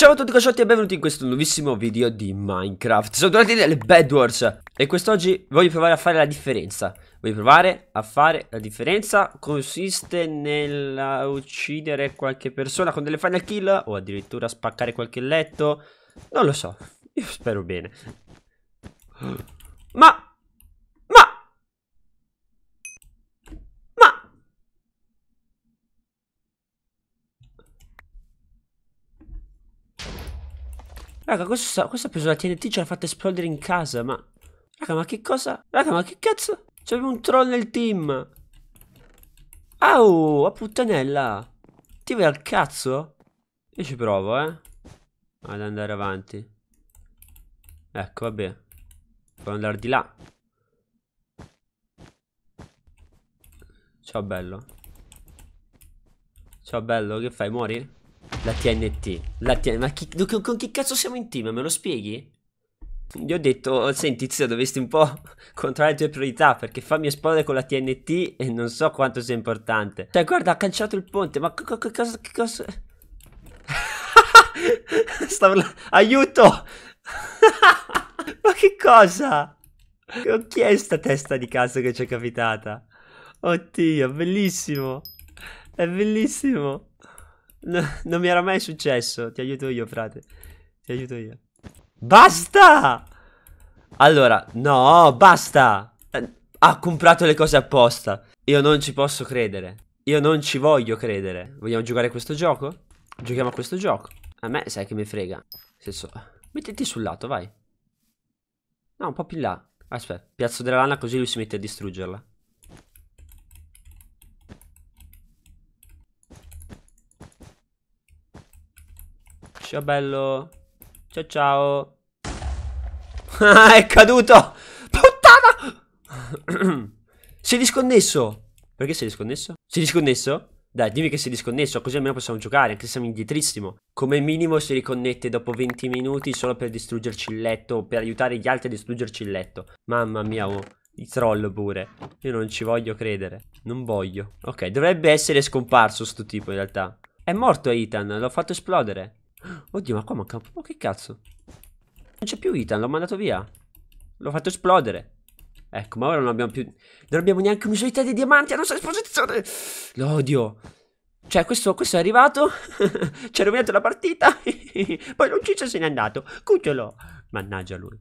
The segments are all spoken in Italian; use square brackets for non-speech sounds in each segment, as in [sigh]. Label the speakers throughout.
Speaker 1: Ciao a tutti cosciotti e benvenuti in questo nuovissimo video di Minecraft Sono tornati nelle Bad Wars E quest'oggi voglio provare a fare la differenza Voglio provare a fare la differenza Consiste nel uccidere qualche persona con delle final kill O addirittura spaccare qualche letto Non lo so Io spero bene Ma Raga, questa, questa ha preso la TNT ce l'ha fatta esplodere in casa, ma... Raga, ma che cosa? Raga, ma che cazzo? C'è un troll nel team. Au, a puttanella. Ti vai al cazzo? Io ci provo, eh. Ad andare avanti. Ecco, vabbè. Puoi andare di là. Ciao bello. Ciao bello, che fai? Muori? La TNT. La TNT. Ma chi, con, chi cazzo siamo in team? Me lo spieghi? Gli ho detto, oh, senti zio, dovresti un po' [laughs] controllare le tue priorità perché fammi esplodere con la TNT e non so quanto sia importante. Cioè, guarda, ha cancellato il ponte, ma che cosa... Che cosa... [laughs] Stavo... Aiuto! [laughs] ma che cosa? Chi è sta testa di cazzo che ci è capitata? Oddio, bellissimo! È bellissimo! No, [laughs] non mi era mai successo. Ti aiuto io, frate. Ti aiuto io. Basta! Allora, no, basta! Eh, ha comprato le cose apposta. Io non ci posso credere. Io non ci voglio credere. Vogliamo giocare a questo gioco? Giochiamo a questo gioco. A me sai che mi frega. Senso... Mettiti sul lato, vai. No, un po' più in là. Aspetta, piazzo della lana così lui si mette a distruggerla. Ciao bello. Ciao ciao. Ah, è caduto. Puttana. si [clears throat] è disconnesso. Perché si è disconnesso? Si è disconnesso? Dai, dimmi che si è disconnesso, così almeno possiamo giocare, anche se siamo indietrissimo. Come minimo si riconnette dopo 20 minuti solo per distruggerci il letto, per aiutare gli altri a distruggerci il letto. Mamma mia, oh. I troll pure. Io non ci voglio credere. Non voglio. Ok, dovrebbe essere scomparso sto tipo in realtà. È morto Ethan, l'ho fatto esplodere. Oddio, ma qua manca un po'. Che cazzo? Non c'è più Ethan, l'ho mandato via. L'ho fatto esplodere. Ecco, ma ora non abbiamo più... Non abbiamo neanche un'unità di diamanti a nostra disposizione. L'odio. Cioè, questo, questo, è arrivato. [laughs] ci ha rovinato la partita. [laughs] Poi non l'ucciso se n'è andato. Cucciolo. Mannaggia lui.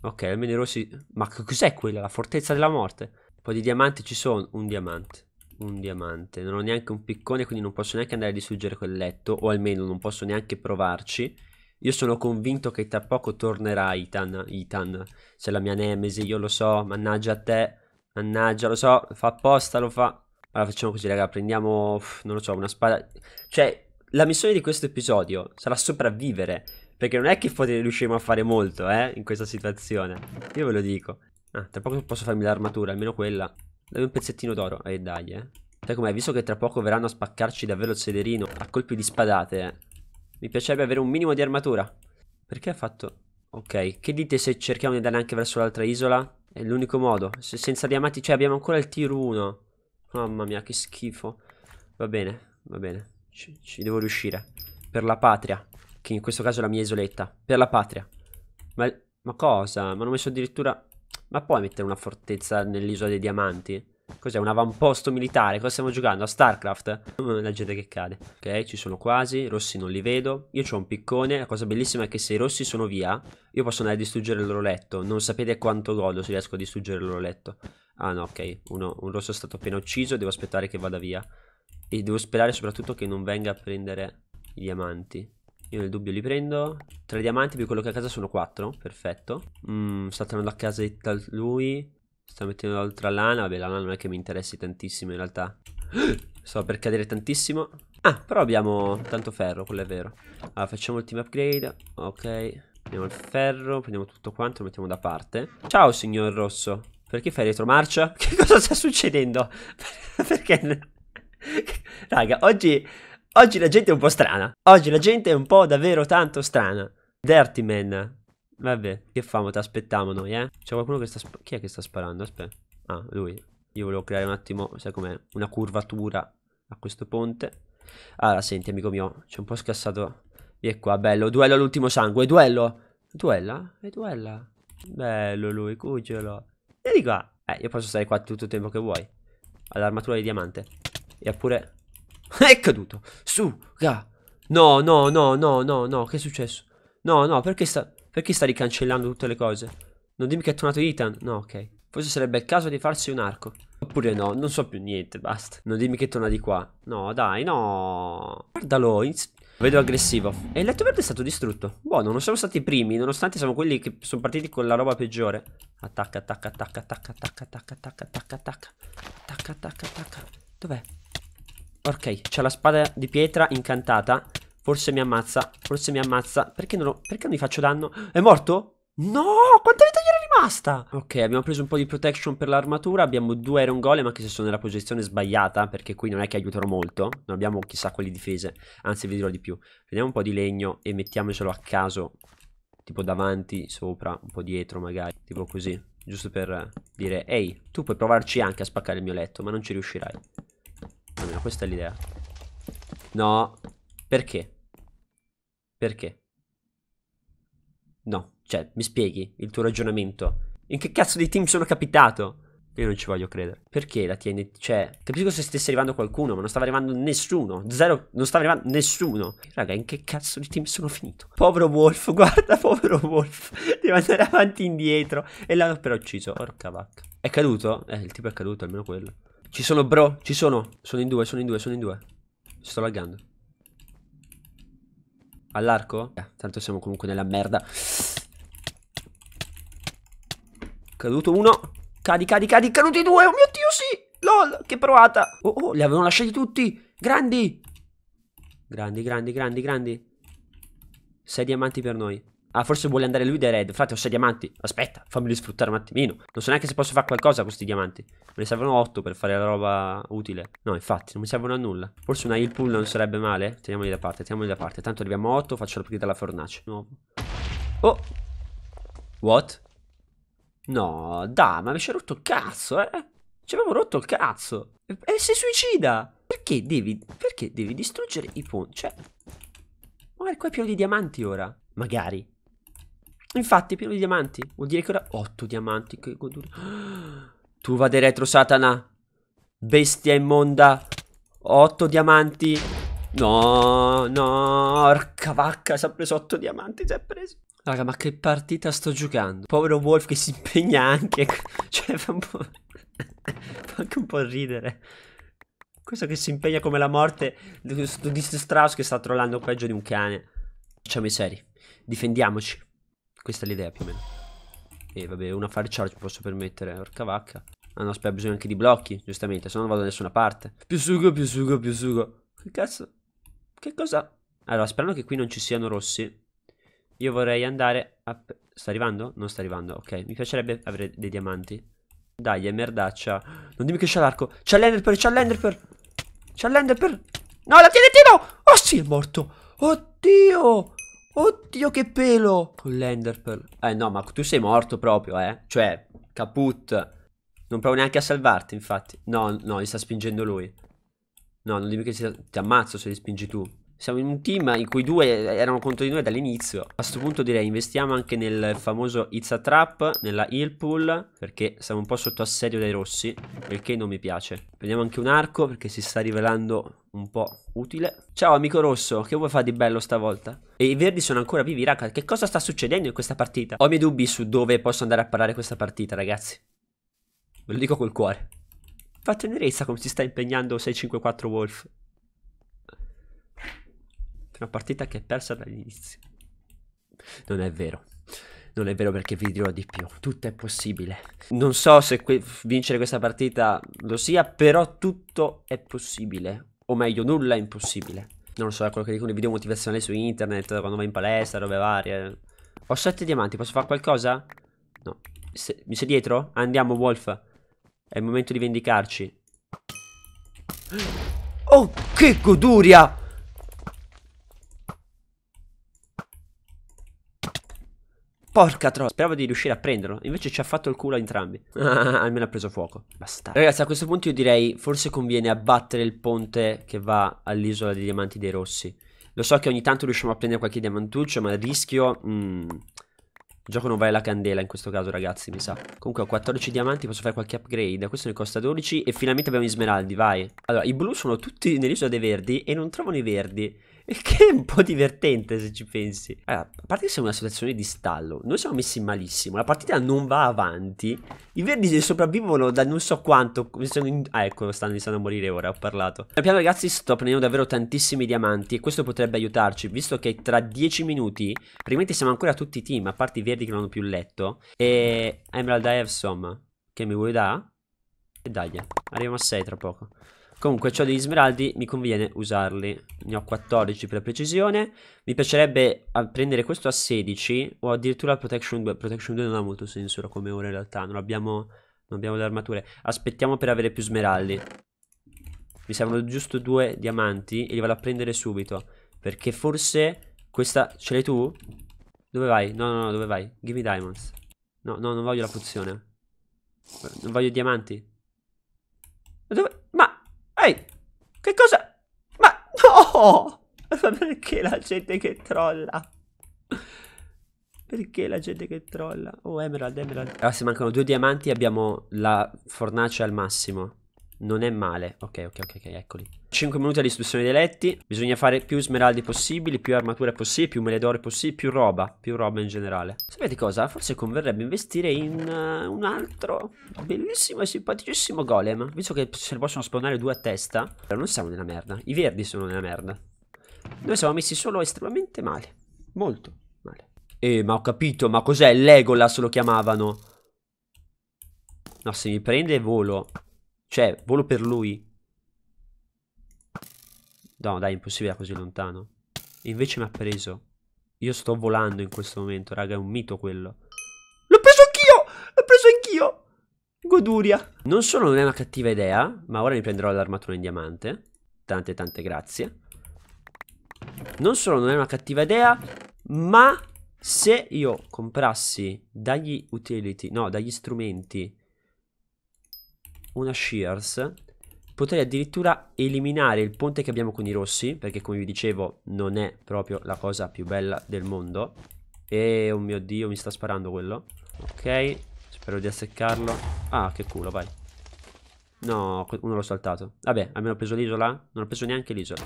Speaker 1: Ok, almeno i rossi... Ma cos'è quella? La fortezza della morte? Un po' di diamanti ci sono. Un diamante un diamante. Non ho neanche un piccone, quindi non posso neanche andare a distruggere quel letto, o almeno non posso neanche provarci. Io sono convinto che tra poco tornerà Itan. Itan, c'è la mia nemesi, io lo so, mannaggia a te, mannaggia, lo so, fa apposta, lo fa. Allora facciamo così, raga, prendiamo, uff, non lo so, una spada. Cioè, la missione di questo episodio sarà sopravvivere, perché non è che riusciremo a fare molto, eh, in questa situazione. Io ve lo dico. Ah, tra poco posso farmi l'armatura, almeno quella. Dove un pezzettino d'oro. E eh, dai, eh. Sai com'è? Visto che tra poco verranno a spaccarci davvero il sederino a colpi di spadate, eh. Mi piacerebbe avere un minimo di armatura. Perché ha fatto... Ok, che dite se cerchiamo di andare anche verso l'altra isola? È l'unico modo. Se senza diamanti... Cioè, abbiamo ancora il tier 1. Mamma mia, che schifo. Va bene, va bene. Ci, ci devo riuscire. Per la patria. Che in questo caso è la mia isoletta. Per la patria. Ma, ma cosa? Ma hanno messo addirittura... Ma puoi mettere una fortezza nell'isola dei diamanti? Cos'è un avamposto militare? Cosa stiamo giocando? A Starcraft? Mm, la gente che cade. Ok, ci sono quasi. Rossi non li vedo. Io ho un piccone. La cosa bellissima è che se i rossi sono via, io posso andare a distruggere il loro letto. Non sapete quanto godo se riesco a distruggere il loro letto. Ah no, ok. Uno, un rosso è stato appena ucciso. Devo aspettare che vada via. E devo sperare soprattutto che non venga a prendere i diamanti. Io nel dubbio li prendo. Tre diamanti più quello che a casa sono quattro. Perfetto. Mm, sta tornando a casa lui. Sta mettendo l'altra lana. Vabbè, la lana non è che mi interessi tantissimo in realtà. [gasps] Sto per cadere tantissimo. Ah, però abbiamo tanto ferro, quello è vero. Allora, facciamo il team upgrade. Ok. Prendiamo il ferro, prendiamo tutto quanto, lo mettiamo da parte. Ciao, signor Rosso. Perché fai retromarcia? [laughs] Che cosa sta succedendo? [laughs] Perché... [laughs] Raga, oggi Oggi la gente è un po' strana. Oggi la gente è un po' davvero tanto strana. Dirty Man. Vabbè, che famo? Ti aspettiamo noi, eh? C'è qualcuno che sta... sparando. Chi è che sta sparando? Aspetta. Ah, lui. Io volevo creare un attimo, sai com'è, una curvatura a questo ponte. Allora, senti, amico mio, c'è un po' scassato. Vieni qua, bello. Duello all'ultimo sangue, duello. Duella? E duella? Bello lui, cucciolo. Vieni qua. Eh, io posso stare qua tutto il tempo che vuoi. All'armatura di diamante. E ha pure [laughs] È caduto. Su, ga. No, no, no, no, no, no. Che è successo? No, no, perché sta... Perché sta ricancellando tutte le cose? Non dimmi che è tornato Ethan. No, ok. Forse sarebbe il caso di farsi un arco. Oppure no, non so più niente, basta. Non dimmi che torna di qua. No, dai, no. Guardalo, Vedo aggressivo. E il letto verde è stato distrutto. Buono, non siamo stati i primi, nonostante siamo quelli che sono partiti con la roba peggiore. Attacca, attacca, attacca, attacca, attacca, attacca, attacca, attacca, attacca, attacca, attacca. Dov'è? Ok, c'è la spada di pietra incantata. Forse mi ammazza, forse mi ammazza. Perché non, lo, perché non mi faccio danno? È morto? No, quanta vita gli era rimasta? Ok, abbiamo preso un po' di protection per l'armatura. Abbiamo due iron golem, anche se sono nella posizione sbagliata. Perché qui non è che aiutano molto. Non abbiamo chissà quali difese. Anzi, vi dirò di più. Prendiamo un po' di legno e mettiamocelo a caso. Tipo davanti, sopra, un po' dietro magari. Tipo così. Giusto per dire, ehi, tu puoi provarci anche a spaccare il mio letto, ma non ci riuscirai. Almeno questa è l'idea. No. Perché? Perché? No. Cioè, mi spieghi il tuo ragionamento. In che cazzo di team sono capitato? Io non ci voglio credere. Perché la TNT? Cioè, capisco se stesse arrivando qualcuno, ma non stava arrivando nessuno. Zero, non stava arrivando nessuno. Raga, in che cazzo di team sono finito? Povero Wolf, [laughs] guarda, povero Wolf. Devo andare avanti e indietro. E l'hanno però ucciso. Orca vacca. È caduto? Eh, il tipo è caduto, almeno quello. Ci sono, bro. Ci sono. Sono in due, sono in due, sono in due. Sto laggando. All'arco? Eh, tanto siamo comunque nella merda. Caduto uno. Cadi, cadi, cadi. Caduti due. Oh mio Dio, sì. LOL, che provata. Oh, oh, li avevano lasciati tutti. Grandi. Grandi, grandi, grandi, grandi. Sei diamanti per noi. Ah, forse vuole andare lui dai red. Frate, ho sei diamanti. Aspetta, fammeli sfruttare un attimino. Non so neanche se posso fare qualcosa con questi diamanti. Me ne servono 8 per fare la roba utile. No, infatti, non mi servono a nulla. Forse una heal pool non sarebbe male. Teniamoli da parte, teniamoli da parte. Tanto arriviamo a 8, faccio l'upgrade alla fornace. Nuovo. Oh! What? No, dai, ma mi ci ha rotto il cazzo, eh? Ci avevo rotto il cazzo. E si suicida! Perché devi, perché devi distruggere i ponti? Cioè... Magari qua è pieno di diamanti ora. Magari. Infatti, pieno di diamanti. Vuol dire che ora 8 diamanti. Che godura. [gasps] Tu vade retro, Satana. Bestia immonda. 8 diamanti. No, no. Orca vacca, si è preso 8 diamanti. Si è preso. Raga, ma che partita sto giocando? Povero Wolf che si impegna anche. [laughs] Cioè, fa un po'. [laughs] fa anche un po' ridere. Questo che si impegna come la morte. Di Strauss che sta trollando peggio di un cane. Facciamo i seri. Difendiamoci. Questa è l'idea più o meno. E vabbè, una fire charge posso permettere, orca vacca. Ah no, aspetta, bisogno anche di blocchi, giustamente, se no non vado da nessuna parte. Più sugo, più sugo, più sugo. Che cazzo? Che cosa? Allora, sperando che qui non ci siano rossi, io vorrei andare a... Sta arrivando? Non sta arrivando, ok. Mi piacerebbe avere dei diamanti. Dai, è merdaccia. Non dimmi che c'è l'arco. C'è l'enderper, c'è l'enderper. C'è l'enderper. No, la TNT no! Oh sì, è morto. Oddio! Oddio che pelo Con l'enderpearl Eh no ma tu sei morto proprio eh Cioè caput Non provo neanche a salvarti infatti No no li sta spingendo lui No non dimmi che si... ti ammazzo se li spingi tu siamo in un team in cui due erano contro di noi dall'inizio. A questo punto direi investiamo anche nel famoso It's a Trap, nella Heal Pool, perché siamo un po' sotto assedio dai rossi, il che non mi piace. Prendiamo anche un arco perché si sta rivelando un po' utile. Ciao amico rosso, che vuoi fare di bello stavolta? E i verdi sono ancora vivi, raga. Che cosa sta succedendo in questa partita? Ho i miei dubbi su dove posso andare a parare questa partita, ragazzi. Ve lo dico col cuore. Fa tenerezza come si sta impegnando 6-5-4 Wolf. Una partita che è persa dall'inizio. Non è vero. Non è vero perché vi dirò di più. Tutto è possibile. Non so se que vincere questa partita lo sia, però tutto è possibile. O meglio, nulla è impossibile. Non lo so, è quello che dicono i video motivazionali su internet, quando vai in palestra, robe varie. Ho sette diamanti, posso fare qualcosa? No. Se mi sei dietro? Andiamo, Wolf. È il momento di vendicarci. Oh, che goduria! Porca tro, speravo di riuscire a prenderlo. Invece ci ha fatto il culo a entrambi. [laughs] Almeno ha preso fuoco. Basta. Ragazzi, a questo punto io direi forse conviene abbattere il ponte che va all'isola dei diamanti dei rossi. Lo so che ogni tanto riusciamo a prendere qualche diamantuccio, ma il rischio... Mm, il gioco non va alla candela in questo caso, ragazzi, mi sa. Comunque ho 14 diamanti, posso fare qualche upgrade. Questo ne costa 12 e finalmente abbiamo gli smeraldi, vai. Allora, i blu sono tutti nell'isola dei verdi e non trovano i verdi che è un po' divertente se ci pensi. Allora, a parte che siamo in una situazione di stallo, noi siamo messi malissimo, la partita non va avanti. I verdi sopravvivono da non so quanto. In... Ah, ecco, stanno iniziando a morire ora, ho parlato. Piano piano ragazzi, sto prendendo davvero tantissimi diamanti e questo potrebbe aiutarci, visto che tra 10 minuti, praticamente siamo ancora tutti team, a parte i verdi che non hanno più letto. E Emerald I have Evsom, che mi vuoi dare? E dai, arriviamo a 6 tra poco. Comunque ho degli smeraldi, mi conviene usarli. Ne ho 14 per precisione. Mi piacerebbe ah, prendere questo a 16 o addirittura Protection 2. Protection 2 non ha molto senso come ora in realtà, non abbiamo, non abbiamo le armature. Aspettiamo per avere più smeraldi. Mi servono giusto due diamanti e li vado a prendere subito. Perché forse questa... Ce l'hai tu? Dove vai? No, no, no, dove vai? Give me diamonds. No, no, non voglio la pozione. Non voglio diamanti. Ma dove... Che cosa? Ma no! Ma perché la gente che trolla? Perché la gente che trolla? Oh, Emerald, Emerald. Allora, ah, se mancano due diamanti abbiamo la fornace al massimo. Non è male. Ok, ok, ok, okay eccoli. 5 minuti alla distruzione dei letti. Bisogna fare più smeraldi possibili, più armature possibili, più mele d'oro possibili, più roba. Più roba in generale. Sapete cosa? Forse converrebbe investire in uh, un altro bellissimo e simpaticissimo golem. Visto che se ne possono spawnare due a testa. Però non siamo nella merda. I verdi sono nella merda. Noi siamo messi solo estremamente male. Molto male. Eh, ma ho capito, ma cos'è? Legolas lo chiamavano. No, se mi prende volo cioè, volo per lui. No, dai, impossibile da così lontano. E invece mi ha preso. Io sto volando in questo momento, raga, è un mito quello. L'ho preso anch'io! L'ho preso anch'io! Goduria. Non solo non è una cattiva idea, ma ora mi prenderò l'armatura in diamante. Tante, tante grazie. Non solo non è una cattiva idea, ma se io comprassi dagli utility, no, dagli strumenti una shears potrei addirittura eliminare il ponte che abbiamo con i rossi perché come vi dicevo non è proprio la cosa più bella del mondo e oh mio dio mi sta sparando quello ok spero di azzeccarlo ah che culo vai no uno l'ho saltato vabbè almeno ho preso l'isola non ho preso neanche l'isola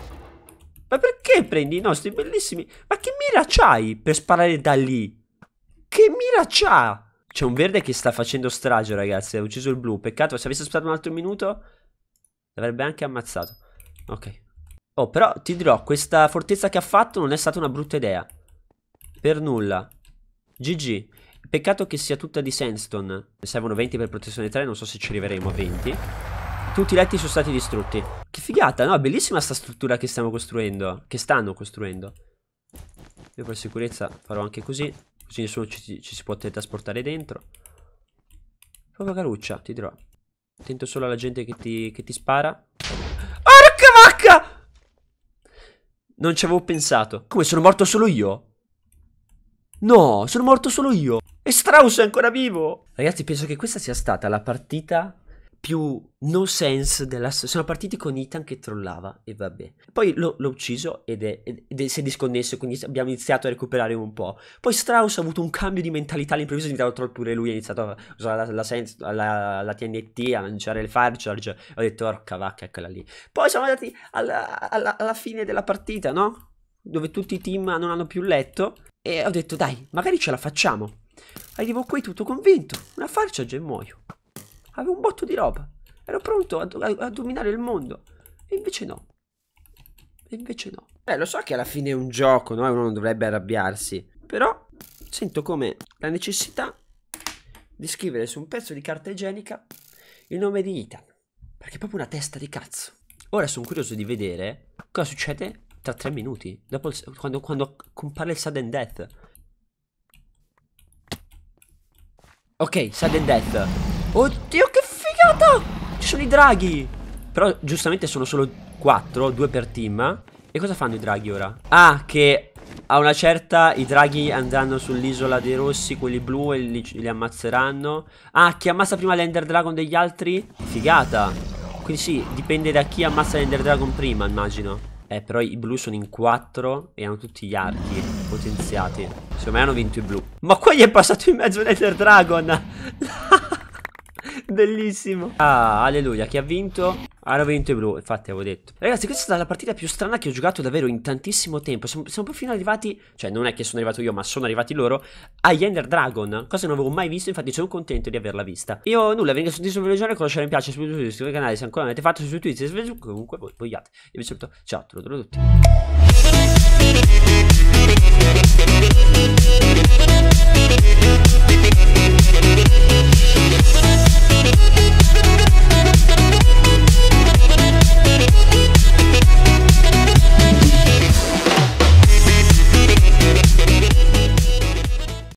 Speaker 1: ma perché prendi i nostri bellissimi ma che mira c'hai per sparare da lì che mira c'ha c'è un verde che sta facendo strage, ragazzi. Ha ucciso il blu. Peccato, se avesse aspettato un altro minuto, l'avrebbe anche ammazzato. Ok. Oh, però ti dirò, questa fortezza che ha fatto non è stata una brutta idea. Per nulla. GG. Peccato che sia tutta di sandstone. Ne servono 20 per protezione 3, non so se ci arriveremo a 20. Tutti i letti sono stati distrutti. Che figata, no? Bellissima sta struttura che stiamo costruendo. Che stanno costruendo. Io per sicurezza farò anche così. Così nessuno ci, ci si può teletrasportare dentro. Proprio caruccia, ti dirò. Attento solo alla gente che ti, che ti spara. Porca vacca! Non ci avevo pensato. Come, sono morto solo io? No, sono morto solo io. E Strauss è ancora vivo. Ragazzi, penso che questa sia stata la partita più no sense della storia. Sono partiti con Ethan che trollava e vabbè. Poi l'ho, l'ho ucciso ed, è, ed è, si è disconnesso, quindi abbiamo iniziato a recuperare un po'. Poi Strauss ha avuto un cambio di mentalità all'improvviso, è diventato troll pure lui, ha iniziato a usare la, la, sense, la, la TNT, a lanciare il fire charge. Ho detto, orca vacca, eccola lì. Poi siamo andati alla, alla, alla fine della partita, no? Dove tutti i team non hanno più letto. E ho detto, dai, magari ce la facciamo. Arrivo qui tutto convinto, una farcia e muoio. Avevo un botto di roba. Ero pronto a, a, a dominare il mondo. E invece no. E invece no. Beh, lo so che alla fine è un gioco, no? Uno non dovrebbe arrabbiarsi. Però sento come la necessità di scrivere su un pezzo di carta igienica il nome di Ethan. Perché è proprio una testa di cazzo. Ora sono curioso di vedere cosa succede tra tre minuti, dopo il, quando, quando compare il sudden death. Ok, sudden death. Oddio che figata Ci sono i draghi Però giustamente sono solo 4 2 per team E cosa fanno i draghi ora? Ah che a una certa i draghi andranno sull'isola dei rossi Quelli blu e li, li, ammazzeranno Ah chi ammazza prima l'ender dragon degli altri Figata Quindi sì dipende da chi ammazza l'ender dragon prima immagino eh, però i blu sono in 4 e hanno tutti gli archi potenziati. Secondo me hanno vinto i blu. Ma qua gli è passato in mezzo l'ender Ender Dragon. [laughs] [laughs] Bellissimo. Ah, alleluia. Chi ha vinto? Hanno ah, vinto i blu, infatti avevo detto. Ragazzi, questa è stata la partita più strana che ho giocato davvero in tantissimo tempo. Siamo, siamo perfino arrivati, cioè non è che sono arrivato io, ma sono arrivati loro, agli Ender Dragon. Cosa che non avevo mai visto, infatti sono contento di averla vista. Io nulla, vi ringrazio di sovragione, conoscere mi piace, iscrivetevi al canale se ancora non avete fatto, su Twitch, su Facebook, comunque voi vogliate. Io vi saluto, ciao, te lo trovo tutti. Thank you.